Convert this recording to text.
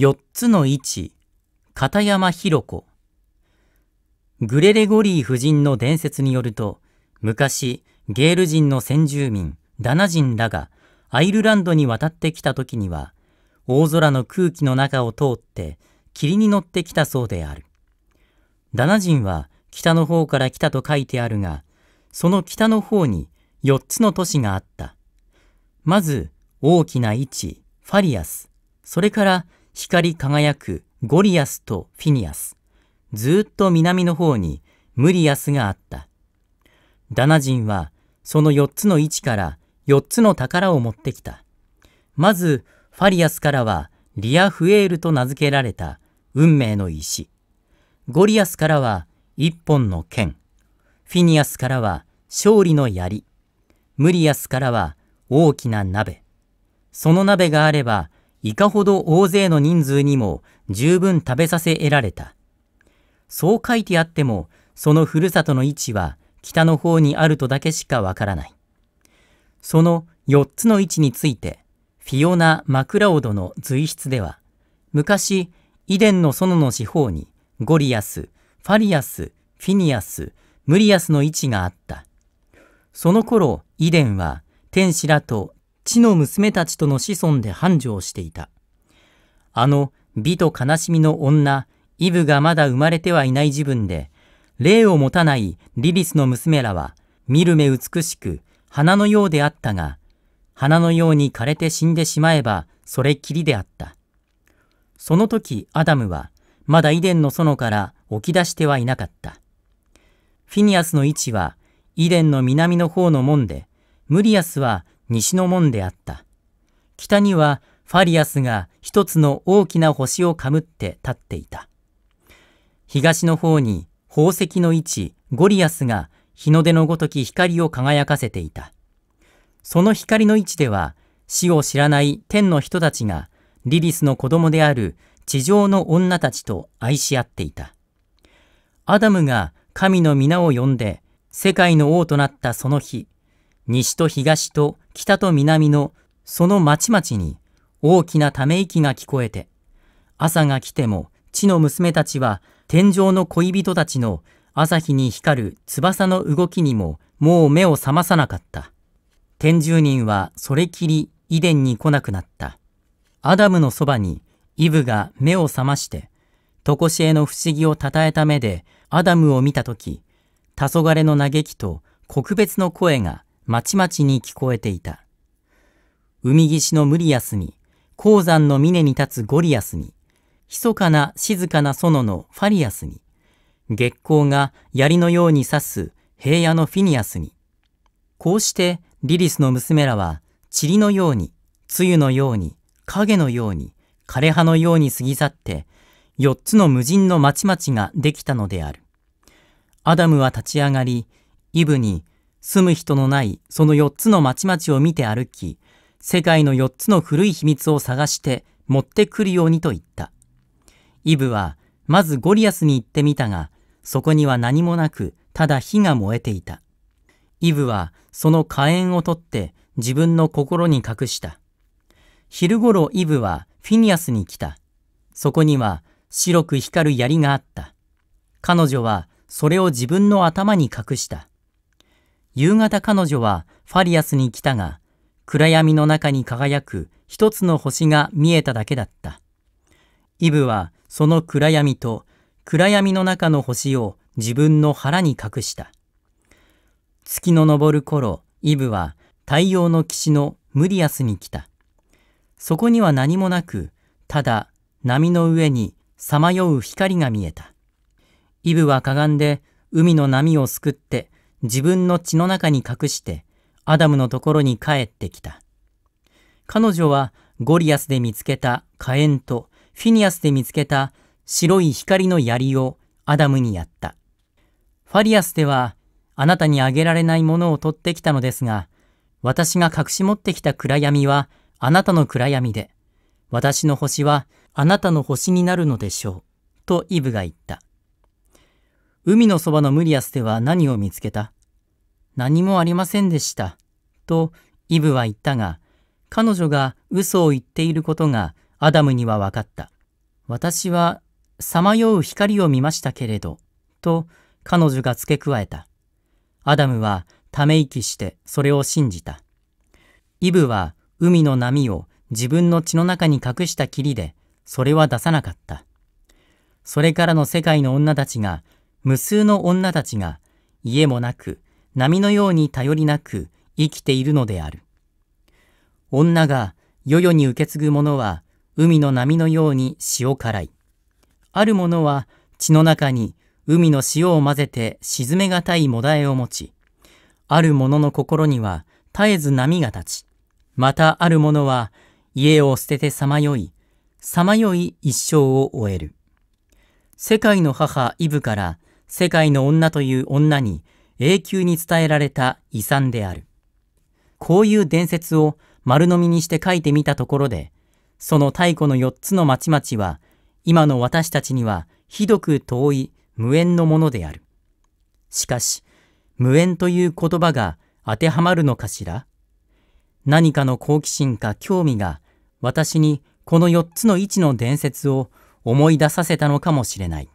4つの置、片山弘子グレレゴリー夫人の伝説によると昔ゲール人の先住民ダナ人らがアイルランドに渡ってきた時には大空の空気の中を通って霧に乗ってきたそうであるダナ人は北の方から来たと書いてあるがその北の方に4つの都市があったまず大きな位置ファリアスそれから光り輝くゴリアスとフィニアス。ずっと南の方にムリアスがあった。ダナ人はその4つの位置から4つの宝を持ってきた。まず、ファリアスからはリアフエールと名付けられた運命の石。ゴリアスからは一本の剣。フィニアスからは勝利の槍。ムリアスからは大きな鍋。その鍋があればいかほど大勢の人数にも十分食べさせ得られた。そう書いてあっても、そのふるさとの位置は北の方にあるとだけしかわからない。その4つの位置について、フィオナ・マクラオドの随筆では、昔、イデンの園の四方にゴリアス、ファリアス、フィニアス、ムリアスの位置があった。その頃、イデンは天使らと地の娘たちとの子孫で繁盛していた。あの美と悲しみの女、イブがまだ生まれてはいない自分で、霊を持たないリリスの娘らは、見る目美しく、花のようであったが、花のように枯れて死んでしまえば、それっきりであった。その時、アダムは、まだイデンの園から起き出してはいなかった。フィニアスの位置は、イデンの南の方の門で、ムリアスは西の門であった。北にはファリアスが一つの大きな星をかむって立っていた。東の方に宝石の位置ゴリアスが日の出のごとき光を輝かせていた。その光の位置では死を知らない天の人たちがリリスの子供である地上の女たちと愛し合っていた。アダムが神の皆を呼んで世界の王となったその日、西と東と北と南のその町々に大きなため息が聞こえて、朝が来ても地の娘たちは天上の恋人たちの朝日に光る翼の動きにももう目を覚まさなかった。天住人はそれきりイデンに来なくなった。アダムのそばにイブが目を覚まして、とこしえの不思議をたたえた目でアダムを見たとき、黄昏の嘆きと告別の声がまちまちに聞こえていた。海岸のムリアスに、鉱山の峰に立つゴリアスに、密かな静かな園のファリアスに、月光が槍のように刺す平野のフィニアスに。こうしてリリスの娘らは、塵のように、露のように、影のように、枯れ葉のように過ぎ去って、四つの無人の町々ができたのである。アダムは立ち上がり、イブに住む人のないその4つの町々を見て歩き、世界の4つの古い秘密を探して持ってくるようにと言った。イブは、まずゴリアスに行ってみたが、そこには何もなく、ただ火が燃えていた。イブは、その火炎を取って自分の心に隠した。昼頃イブはフィニアスに来た。そこには白く光る槍があった。彼女はそれを自分の頭に隠した。夕方彼女はファリアスに来たが、暗闇の中に輝く一つの星が見えただけだった。イブはその暗闇と暗闇の中の星を自分の腹に隠した。月の昇る頃、イブは太陽の岸のムリアスに来た。そこには何もなく、ただ波の上にさまよう光が見えた。イブはかがんで海の波をすくって自分の血の中に隠してアダムのところに帰ってきた。彼女はゴリアスで見つけた火炎とフィニアスで見つけた白い光の槍をアダムにやった。ファリアスではあなたにあげられないものを取ってきたのですが、私が隠し持ってきた暗闇はあなたの暗闇で、私の星はあなたの星になるのでしょう。とイブが言った。海のそばのムリアスでは何を見つけた何もありませんでした。とイブは言ったが、彼女が嘘を言っていることがアダムには分かった。私はさまよう光を見ましたけれど、と彼女が付け加えた。アダムはため息してそれを信じた。イブは海の波を自分の血の中に隠したきりで、それは出さなかった。それからの世界の女たちが無数の女たちが家もなく波のように頼りなく生きているのである。女が世々に受け継ぐものは海の波のように塩辛い。あるものは血の中に海の塩を混ぜて沈めがたいもだえを持ち、ある者の心には絶えず波が立ち、またある者は家を捨ててさまよい、さまよい一生を終える。世界の母イブから世界の女という女に永久に伝えられた遺産である。こういう伝説を丸飲みにして書いてみたところで、その太古の4つの町々は、今の私たちにはひどく遠い無縁のものである。しかし、無縁という言葉が当てはまるのかしら何かの好奇心か興味が私にこの4つの位置の伝説を思い出させたのかもしれない。